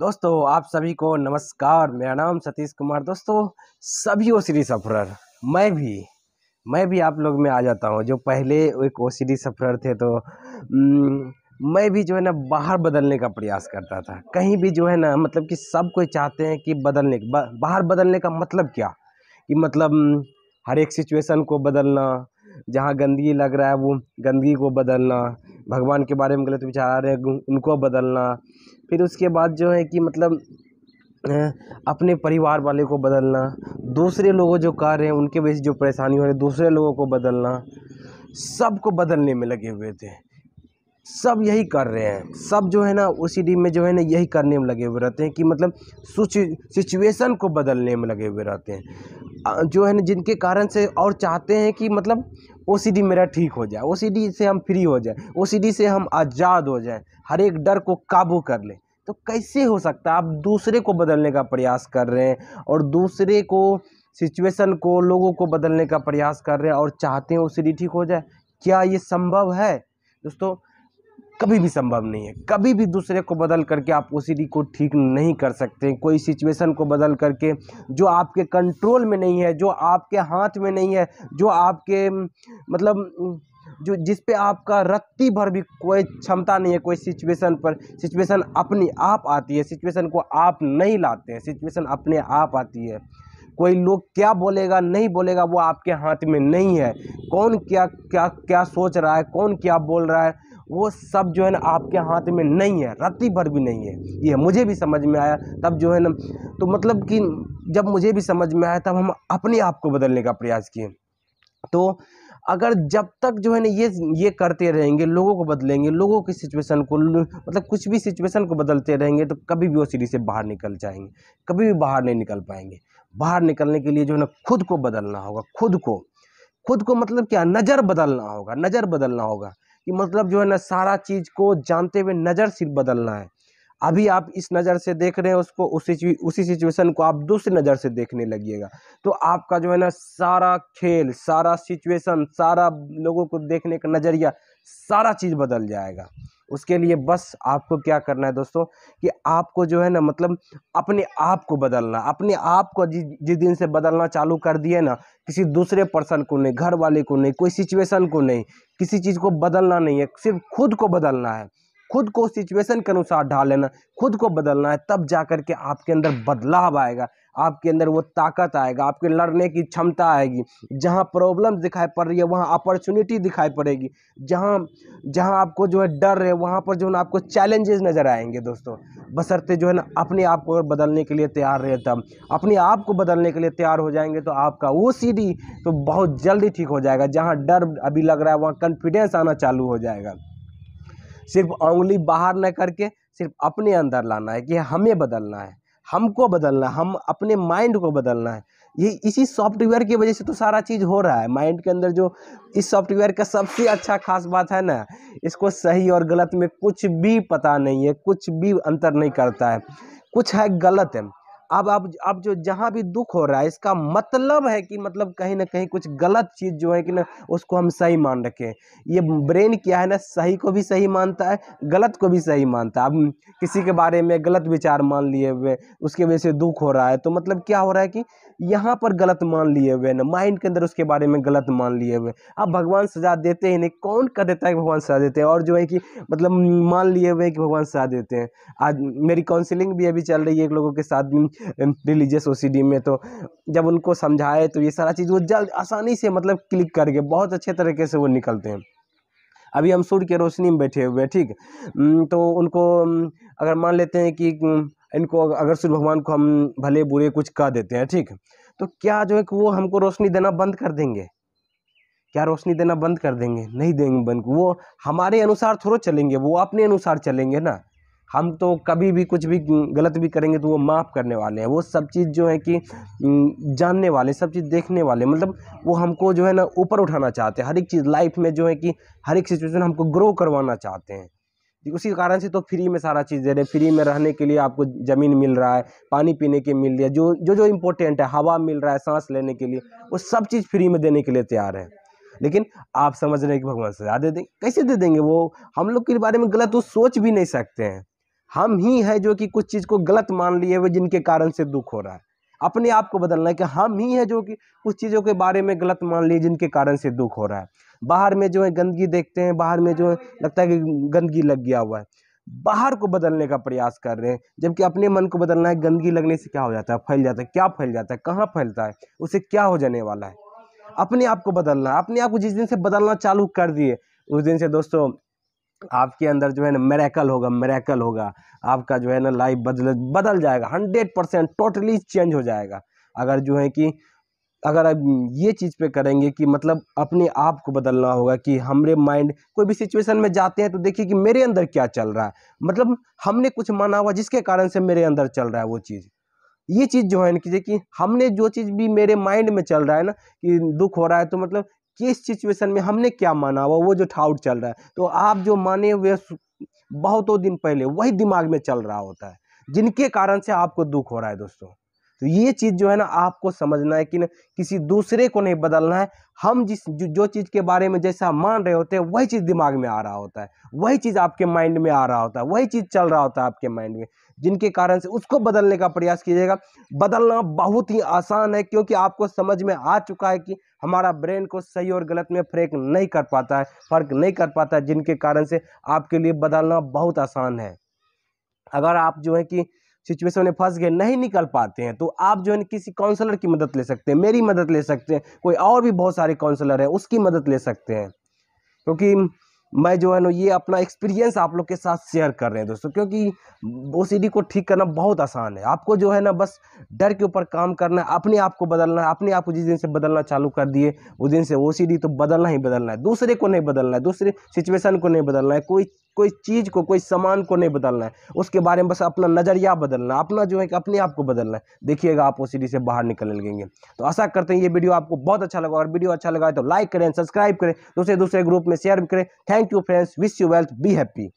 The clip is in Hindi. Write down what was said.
दोस्तों आप सभी को नमस्कार मेरा नाम सतीश कुमार दोस्तों सभी ओ सी सफरर मैं भी मैं भी आप लोग में आ जाता हूँ जो पहले एक ओ सी सफरर थे तो मैं भी जो है ना बाहर बदलने का प्रयास करता था कहीं भी जो है ना मतलब कि सब कोई चाहते हैं कि बदलने बा, बाहर बदलने का मतलब क्या कि मतलब हर एक सिचुएशन को बदलना जहाँ गंदगी लग रहा है वो गंदगी को बदलना भगवान के बारे में गलत विचार आ रहे हैं उनको बदलना फिर उसके बाद जो है कि मतलब अपने परिवार वाले को बदलना दूसरे लोगों जो कर रहे हैं उनके वजह से जो परेशानी हो रही है दूसरे लोगों को बदलना सबको बदलने में लगे हुए थे सब यही कर रहे हैं सब जो है ना उसी डी में जो है ना यही करने में लगे हुए रहते हैं कि मतलब सिचुएशन को बदलने में लगे हुए रहते हैं जो है ना जिनके कारण से और चाहते हैं कि मतलब ओ मेरा ठीक हो जाए ओ से हम फ्री हो जाए ओ से हम आज़ाद हो जाए हर एक डर को काबू कर लें तो कैसे हो सकता है आप दूसरे को बदलने का प्रयास कर रहे हैं और दूसरे को सिचुएशन को लोगों को बदलने का प्रयास कर रहे हैं और चाहते हैं ओ ठीक हो जाए क्या ये संभव है दोस्तों कभी भी संभव नहीं है कभी भी दूसरे को बदल करके आप उसी को ठीक नहीं कर सकते कोई सिचुएशन को बदल करके जो आपके कंट्रोल में नहीं है जो आपके हाथ में नहीं है जो आपके मतलब जो जिस पे आपका रत्ती भर भी कोई क्षमता नहीं है कोई सिचुएशन पर सिचुएशन अपनी आप आती है सिचुएशन को आप नहीं लाते हैं सिचुएशन अपने आप आती है कोई लोग क्या बोलेगा नहीं बोलेगा वो आपके हाथ में नहीं है कौन क्या क्या क्या सोच रहा है कौन क्या बोल रहा है वो सब जो है ना आपके हाथ में नहीं है रत्ती भर भी नहीं है ये मुझे भी समझ में आया तब जो है ना तो मतलब कि जब मुझे भी समझ में आया तब हम अपने आप को बदलने का प्रयास किए तो अगर जब तक जो है ना ये ये करते रहेंगे लोगों को बदलेंगे लोगों की सिचुएशन को मतलब कुछ भी सिचुएशन को बदलते रहेंगे तो कभी भी वो सीढ़ी से बाहर निकल जाएंगे कभी भी बाहर नहीं निकल पाएंगे बाहर निकलने के लिए जो है ना खुद को बदलना होगा खुद को खुद को मतलब क्या नज़र बदलना होगा नज़र बदलना होगा कि मतलब जो है ना सारा चीज़ को जानते हुए नज़र सिर्फ बदलना है अभी आप इस नज़र से देख रहे हैं उसको उसी उसी सिचुएशन को आप दूसरी नज़र से देखने लगिएगा तो आपका जो है ना सारा खेल सारा सिचुएशन सारा लोगों को देखने का नज़रिया सारा चीज़ बदल जाएगा उसके लिए बस आपको क्या करना है दोस्तों कि आपको जो है ना मतलब अपने आप को बदलना अपने आप को जिस जिस दिन से बदलना चालू कर दिए ना किसी दूसरे पर्सन को नहीं घर वाले को नहीं कोई सिचुएशन को नहीं किसी चीज़ को बदलना नहीं है सिर्फ खुद को बदलना है खुद को सिचुएशन के अनुसार ढाल लेना खुद को बदलना है तब जा कर के आपके अंदर बदलाव आएगा आपके अंदर वो ताकत आएगा आपके लड़ने की क्षमता आएगी जहाँ प्रॉब्लम दिखाई पड़ रही है वहाँ अपॉर्चुनिटी दिखाई पड़ेगी जहाँ जहाँ आपको जो है डर है वहाँ पर जो है आपको चैलेंजेस नज़र आएंगे दोस्तों बसरते जो है ना अपने आप को बदलने के लिए तैयार रहे तब अपने आप को बदलने के लिए तैयार हो जाएंगे तो आपका वो सीढ़ी तो बहुत जल्दी ठीक हो जाएगा जहाँ डर अभी लग रहा है वहाँ कॉन्फिडेंस आना चालू हो जाएगा सिर्फ उंगली बाहर न करके सिर्फ अपने अंदर लाना है कि हमें बदलना है हमको बदलना हम अपने माइंड को बदलना है ये इसी सॉफ्टवेयर की वजह से तो सारा चीज़ हो रहा है माइंड के अंदर जो इस सॉफ्टवेयर का सबसे अच्छा खास बात है ना इसको सही और गलत में कुछ भी पता नहीं है कुछ भी अंतर नहीं करता है कुछ है गलत है अब अब अब जो जहाँ भी दुख हो रहा है इसका मतलब है कि मतलब कहीं ना कहीं कुछ गलत चीज़ जो है कि ना उसको हम सही मान रखें ये ब्रेन क्या है ना सही को भी सही मानता है गलत को भी सही मानता है अब किसी के बारे में गलत विचार मान लिए हुए उसके वजह से दुख हो रहा है तो मतलब क्या हो रहा है कि यहाँ पर गलत मान लिए हुए ना माइंड के अंदर उसके बारे में गलत मान लिए हुए अब भगवान सजा देते हैं नहीं कौन कर देता है कि भगवान सजा देते हैं और जो है कि मतलब मान लिए हुए कि भगवान सजा देते हैं आज मेरी काउंसिलिंग भी अभी चल रही है एक लोगों के साथ रिलीजियस ओ में तो जब उनको समझाए तो ये सारा चीज़ वो जल्द आसानी से मतलब क्लिक करके बहुत अच्छे तरीके से वो निकलते हैं अभी हम सूर्य के रोशनी में बैठे हुए हैं ठीक तो उनको अगर मान लेते हैं कि इनको अगर सूर्य भगवान को हम भले बुरे कुछ कह देते हैं ठीक तो क्या जो है कि वो हमको रोशनी देना बंद कर देंगे क्या रोशनी देना बंद कर देंगे नहीं देंगे बंद वो हमारे अनुसार थोड़ा चलेंगे वो अपने अनुसार चलेंगे ना हम तो कभी भी कुछ भी गलत भी करेंगे तो वो माफ़ करने वाले हैं वो सब चीज़ जो है कि जानने वाले सब चीज़ देखने वाले मतलब वो हमको जो है ना ऊपर उठाना चाहते हैं हर एक चीज़ लाइफ में जो है कि हर एक सिचुएशन हमको ग्रो करवाना चाहते हैं उसी कारण से तो फ्री में सारा चीज़ दे रहे हैं फ्री में रहने के लिए आपको ज़मीन मिल रहा है पानी पीने के मिल रहा है जो जो जो इम्पोर्टेंट है हवा मिल रहा है सांस लेने के लिए वो सब चीज़ फ्री में देने के लिए तैयार है लेकिन आप समझ रहे हैं कि भगवान सजा दे देंगे कैसे दे देंगे वो हम लोग के बारे में गलत वो तो सोच भी नहीं सकते हैं हम ही हैं जो कि कुछ चीज़ को गलत मान लिए हुए जिनके कारण से दुख हो रहा है अपने आप को बदलना है कि हम ही हैं जो कि कुछ चीज़ों के बारे में गलत मान लिए जिनके कारण से दुख हो रहा है बाहर में जो है गंदगी देखते हैं बाहर में जो है लगता है कि गंदगी लग गया हुआ है बाहर को बदलने का प्रयास कर रहे हैं जबकि अपने मन को बदलना है गंदगी लगने से क्या हो जाता है फैल जाता है क्या फैल जाता है कहाँ फैलता है उसे क्या हो जाने वाला है अपने आप को बदलना है अपने आप को जिस दिन से बदलना चालू कर दिए उस दिन से दोस्तों आपके अंदर जो है ना मेरेकल होगा मेरेकल होगा आपका जो है ना लाइफ बदल बदल जाएगा हंड्रेड परसेंट टोटली चेंज हो जाएगा अगर जो है कि अगर आप ये चीज़ पे करेंगे कि मतलब अपने आप को बदलना होगा कि हमारे माइंड कोई भी सिचुएशन में जाते हैं तो देखिए कि मेरे अंदर क्या चल रहा है मतलब हमने कुछ माना हुआ जिसके कारण से मेरे अंदर चल रहा है वो चीज़ ये चीज़ जो है ना कि हमने जो चीज़ भी मेरे माइंड में चल रहा है ना कि दुख हो रहा है तो मतलब किस सिचुएशन में हमने क्या माना हुआ वो जो ठाउट चल रहा है तो आप जो माने हुए बहुतों दिन पहले वही दिमाग में चल रहा होता है जिनके कारण से आपको दुख हो रहा है दोस्तों तो ये चीज़ जो है ना आपको समझना है कि ना किसी दूसरे को नहीं बदलना है हम जिस जो, जो चीज़ के बारे में जैसा मान रहे होते हैं वही चीज़ दिमाग में आ रहा होता है वही चीज़ आपके माइंड में आ रहा होता है वही चीज़ चल रहा होता है आपके माइंड में जिनके कारण से उसको बदलने का प्रयास कीजिएगा बदलना बहुत ही आसान है क्योंकि आपको समझ में आ चुका है कि हमारा ब्रेन को सही और गलत में फर्क नहीं कर पाता है फर्क नहीं कर पाता है जिनके कारण से आपके लिए बदलना बहुत आसान है अगर आप जो है कि सिचुएशन में फंस गए नहीं निकल पाते हैं तो आप जो है किसी काउंसलर की मदद ले सकते हैं मेरी मदद ले सकते हैं कोई और भी बहुत सारे काउंसलर हैं उसकी मदद ले सकते हैं क्योंकि मैं जो है ना ये अपना एक्सपीरियंस आप लोग के साथ शेयर कर रहे हैं दोस्तों क्योंकि ओ को ठीक करना बहुत आसान है आपको जो है ना बस डर के ऊपर काम करना है अपने आप को बदलना है अपने आप को जिस दिन से बदलना चालू कर दिए उस दिन से ओ तो बदलना ही बदलना है दूसरे को नहीं बदलना है दूसरे सिचुएशन को नहीं बदलना है कोई कोई चीज़ को कोई सामान को नहीं बदलना है उसके बारे में बस अपना नज़रिया बदलना अपना जो है कि अपने आप को बदलना है देखिएगा आप सीढ़ी से बाहर निकल लगेंगे तो आशा करते हैं ये वीडियो आपको बहुत अच्छा लगा और वीडियो अच्छा लगा तो लाइक करें सब्सक्राइब करें दूसरे दूसरे ग्रुप में शेयर भी करें thank you friends wish you wealth be happy